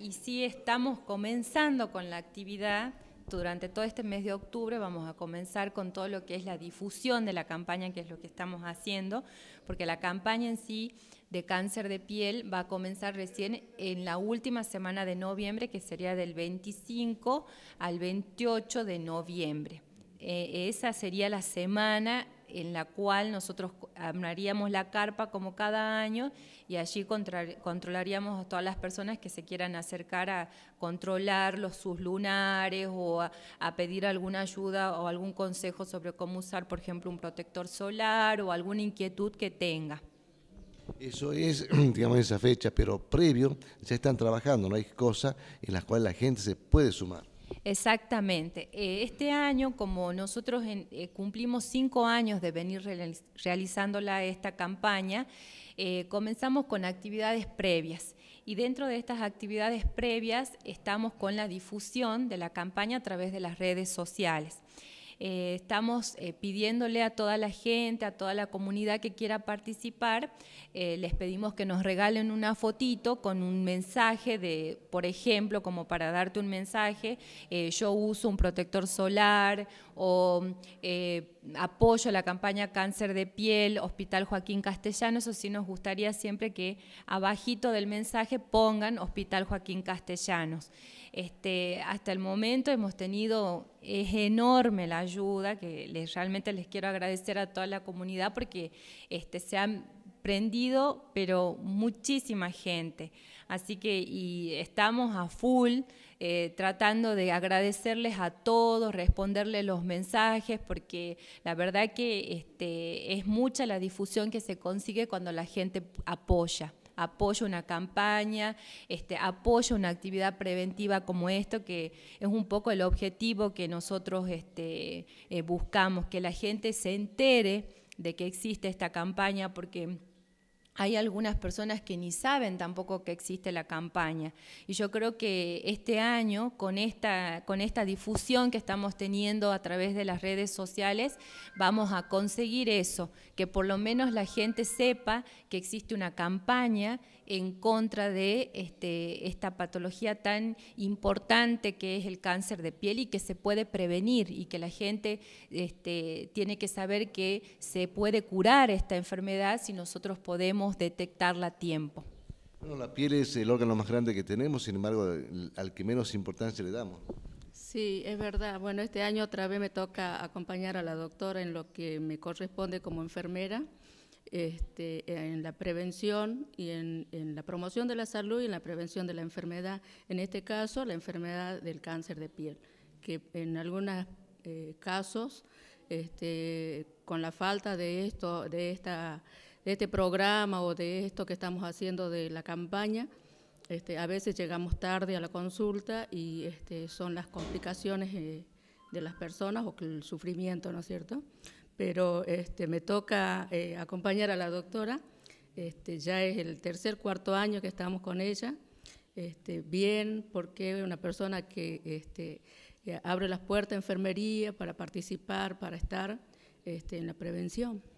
y sí estamos comenzando con la actividad. Durante todo este mes de octubre vamos a comenzar con todo lo que es la difusión de la campaña, que es lo que estamos haciendo, porque la campaña en sí de cáncer de piel va a comenzar recién en la última semana de noviembre, que sería del 25 al 28 de noviembre. Eh, esa sería la semana en la cual nosotros armaríamos la carpa como cada año y allí controlaríamos a todas las personas que se quieran acercar a controlar los, sus lunares o a, pedir alguna ayuda o algún consejo sobre cómo usar, por ejemplo, un protector solar o alguna inquietud que tenga. Eso es, digamos, esa fecha, pero previo ya están trabajando, no hay cosas en las cuales la gente se puede sumar. Exactamente. Eh, este año, como nosotros eh, cumplimos cinco años de venir realizando esta campaña, eh, comenzamos con actividades previas y dentro de estas actividades previas estamos con la difusión de la campaña a través de las redes sociales. Eh, estamos eh, pidiéndole a toda la gente, a toda la comunidad que quiera participar, eh, les pedimos que nos regalen una fotito con un mensaje de, por ejemplo, como para darte un mensaje, yo uso un protector solar o apoyo la campaña Cáncer de Piel, Hospital Joaquín Castellanos, eso sí nos gustaría siempre que abajito del mensaje pongan Hospital Joaquín Castellanos. Este, hasta el momento hemos tenido, es enorme la que les, realmente les quiero agradecer a toda la comunidad porque este, se han prendido, pero muchísima gente. Así que estamos a full eh, tratando de agradecerles a todos, responderles los mensajes, porque la verdad que este, es mucha la difusión que se consigue cuando la gente apoya apoyo una campaña, este, apoyo una actividad preventiva como esto, que es un poco el objetivo que nosotros este, eh, buscamos, que la gente se entere de que existe esta campaña, porque hay algunas personas que ni saben tampoco que existe la campaña. Y yo creo que este año, con esta, con esta difusión que estamos teniendo a través de las redes sociales, vamos a conseguir eso, que por lo menos la gente sepa que existe una campaña en contra de este, esta patología tan importante que es el cáncer de piel y que se puede prevenir y que la gente este, tiene que saber que se puede curar esta enfermedad si nosotros podemos detectarla a tiempo. Bueno, la piel es el órgano más grande que tenemos, sin embargo, al que menos importancia le damos. Sí, es verdad. Bueno, este año otra vez me toca acompañar a la doctora en lo que me corresponde como enfermera este, en la prevención y en, en, la promoción de la salud y en la prevención de la enfermedad, en este caso la enfermedad del cáncer de piel, que en algunos eh, casos, este, con la falta de esto, de esta de este programa o de esto que estamos haciendo de la campaña, este, a veces llegamos tarde a la consulta y este, son las complicaciones eh, de las personas o el sufrimiento, ¿no es cierto? pero este, me toca eh, acompañar a la doctora. Este, ya es el tercer, cuarto año que estamos con ella. Este, bien, porque es una persona que este, eh, abre las puertas a enfermería para participar, para estar este, en la prevención.